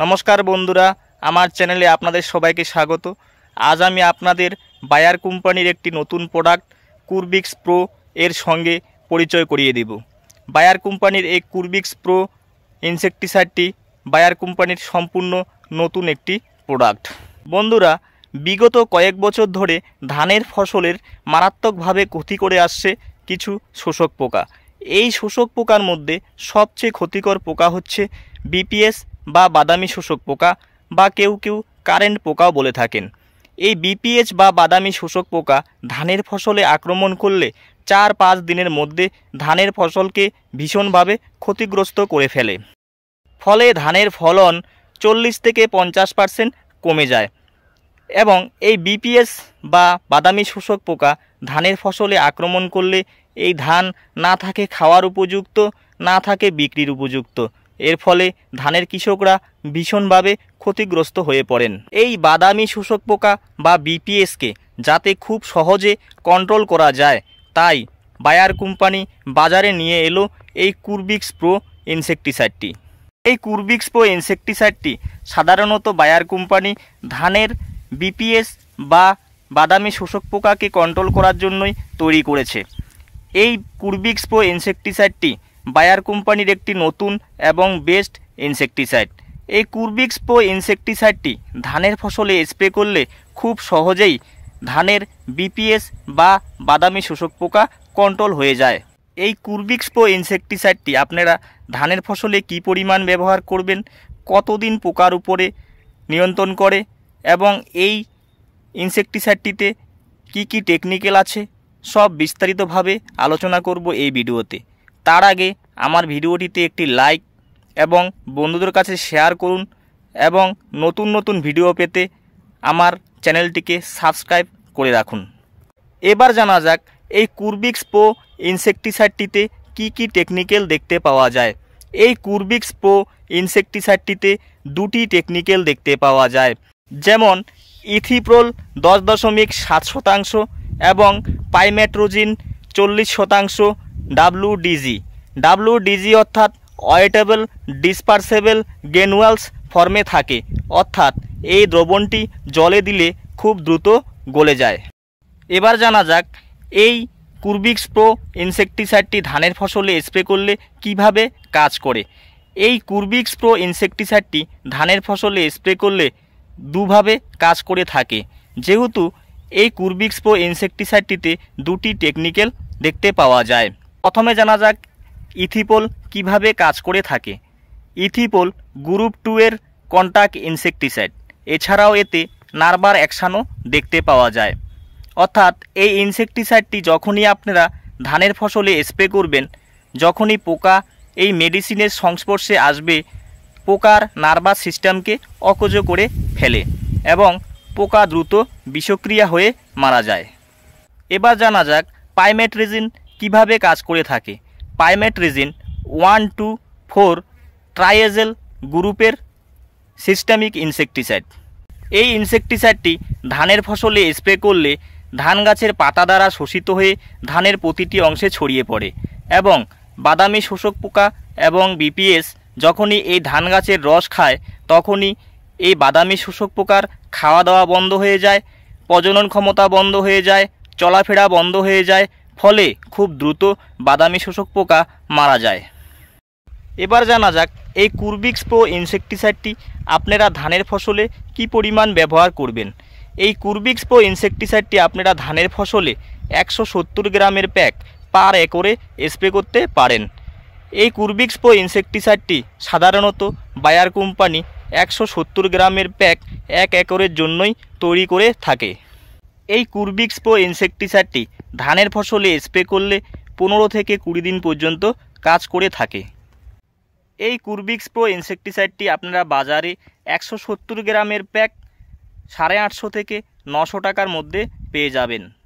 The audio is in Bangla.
নমস্কার বন্ধুরা আমার চ্যানেলে আপনাদের সবাইকে স্বাগত আজ আমি আপনাদের বায়ার কোম্পানির একটি নতুন প্রোডাক্ট কুরবিক্স প্রো এর সঙ্গে পরিচয় করিয়ে দেব বায়ার কোম্পানির এই কুরবিক্স প্রো ইনসেকটিসাইডটি বায়ার কোম্পানির সম্পূর্ণ নতুন একটি প্রোডাক্ট বন্ধুরা বিগত কয়েক বছর ধরে ধানের ফসলের মারাত্মকভাবে ক্ষতি করে আসছে কিছু শোষক পোকা এই শোষক পোকার মধ্যে সবচেয়ে ক্ষতিকর পোকা হচ্ছে বিপিএস বা বাদামি শোষক পোকা বা কেউ কেউ কারেন্ট পোকাও বলে থাকেন এই বিপিএইচ বা বাদামি শোষক পোকা ধানের ফসলে আক্রমণ করলে চার পাঁচ দিনের মধ্যে ধানের ফসলকে ভীষণভাবে ক্ষতিগ্রস্ত করে ফেলে ফলে ধানের ফলন চল্লিশ থেকে পঞ্চাশ পার্সেন্ট কমে যায় এবং এই বিপিএস বা বাদামি শোষক পোকা ধানের ফসলে আক্রমণ করলে এই ধান না থাকে খাওয়ার উপযুক্ত না থাকে বিক্রির উপযুক্ত এর ফলে ধানের কৃষকরা ভীষণভাবে ক্ষতিগ্রস্ত হয়ে পড়েন এই বাদামি শোষক পোকা বা বিপিএসকে যাতে খুব সহজে কন্ট্রোল করা যায় তাই বায়ার কোম্পানি বাজারে নিয়ে এলো এই কুরবিক্স প্রো ইনসেকটিসাইডটি এই কুরবিক্স প্রো ইনসেকটিসাইডটি সাধারণত বায়ার কোম্পানি ধানের বিপিএস বা বাদামি শোষক পোকাকে কন্ট্রোল করার জন্যই তৈরি করেছে এই কুরবিক্স প্রো ইনসেকটিসাইডটি বায়ার কোম্পানির একটি নতুন এবং বেস্ট ইনসেকটিসাইড এই কুরবিক্স পো ইনসেকটিসাইডটি ধানের ফসলে স্প্রে করলে খুব সহজেই ধানের বিপিএস বা বাদামি শোষক পোকা কন্ট্রোল হয়ে যায় এই কুরবিক্স পো ইনসেকটিসাইডটি আপনারা ধানের ফসলে কি পরিমাণ ব্যবহার করবেন কতদিন পোকার উপরে নিয়ন্ত্রণ করে এবং এই ইনসেকটিসাইডটিতে কি কি টেকনিক্যাল আছে সব বিস্তারিতভাবে আলোচনা করব এই ভিডিওতে তার আগে আমার ভিডিওটিতে একটি লাইক এবং বন্ধুদের কাছে শেয়ার করুন এবং নতুন নতুন ভিডিও পেতে আমার চ্যানেলটিকে সাবস্ক্রাইব করে রাখুন এবার জানা যাক এই কুরবিক্স প্রো ইনসেকটিসাইডটিতে কি কি টেকনিক্যাল দেখতে পাওয়া যায় এই কুরবিক্স প্রো ইনসেকটিসাইডটিতে দুটি টেকনিক্যাল দেখতে পাওয়া যায় যেমন ইথিপ্রোল দশ দশমিক সাত শতাংশ এবং পাইমেট্রোজিন চল্লিশ শতাংশ ডাব্লুডিজি ডাব্লুডিজি অর্থাৎ অয়েটেবল ডিসপার্সেবল গেনুয়ালস ফর্মে থাকে অর্থাৎ এই দ্রবণটি জলে দিলে খুব দ্রুত গলে যায় এবার জানা যাক এই কুরবিক্স প্রো ইনসেকটিসাইডটি ধানের ফসলে স্প্রে করলে কিভাবে কাজ করে এই কুরবিক্স প্রো ইনসেকটিসাইডটি ধানের ফসলে স্প্রে করলে দুভাবে কাজ করে থাকে যেহেতু এই কুরবিক্স প্রো ইনসেকটিসাইডটিতে দুটি টেকনিক্যাল দেখতে পাওয়া যায় প্রথমে জানা যাক ইথিপোল কিভাবে কাজ করে থাকে ইথিপোল গ্রুপ টু এর কন্টাক্ট ইনসেকটিসাইড এছাড়াও এতে নার্বার অ্যাকশানও দেখতে পাওয়া যায় অর্থাৎ এই ইনসেকটিসাইডটি যখনই আপনারা ধানের ফসলে স্প্রে করবেন যখনই পোকা এই মেডিসিনের সংস্পর্শে আসবে পোকার নার্ভাস সিস্টেমকে অকজ করে ফেলে এবং পোকা দ্রুত বিষক্রিয়া হয়ে মারা যায় এবার জানা যাক রেজিন কিভাবে কাজ করে থাকে pymetrozine one two four triazine গ্রুপের সিস্টেমিক ইনসেকটিসাইড এই ইনসেকটিসাইডটি ধানের ফসলে স্প্রে করলে ধান গাছের পাতা দ্বারা শোষিত হয়ে ধানের প্রতিটি অংশে ছড়িয়ে পড়ে এবং বাদামি শোষক পোকা এবং বিপিএস যখনই এই ধান গাছের রস খায় তখনই এই বাদামি শোষক পোকার খাওয়া দাওয়া বন্ধ হয়ে যায় প্রজনন ক্ষমতা বন্ধ হয়ে যায় চলাফেরা বন্ধ হয়ে যায় ফলে খুব দ্রুত বাদামি শোষক পোকা মারা যায় এবার জানা যাক এই কুরবিক্স প্রো ইনসেকটিসাইডটি আপনারা ধানের ফসলে কি পরিমাণ ব্যবহার করবেন এই কুরবিক্স প্রো ইনসেকটিসাইডটি আপনারা ধানের ফসলে একশো সত্তর গ্রামের প্যাক পার একরে স্প্রে করতে পারেন এই কুরবিক্স প্রো ইনসেকটিসাইডটি সাধারণত বায়ার কোম্পানি একশো সত্তর গ্রামের প্যাক এক একরের জন্যই তৈরি করে থাকে এই কুরবিক্স প্রো ইনসেকটিসাইডটি ধানের ফসলে স্প্রে করলে পনেরো থেকে কুড়ি দিন পর্যন্ত কাজ করে থাকে এই কুরবিক্স প্রো ইনসেকটিসাইডটি আপনারা বাজারে একশো সত্তর গ্রামের প্যাক সাড়ে আটশো থেকে নশো টাকার মধ্যে পেয়ে যাবেন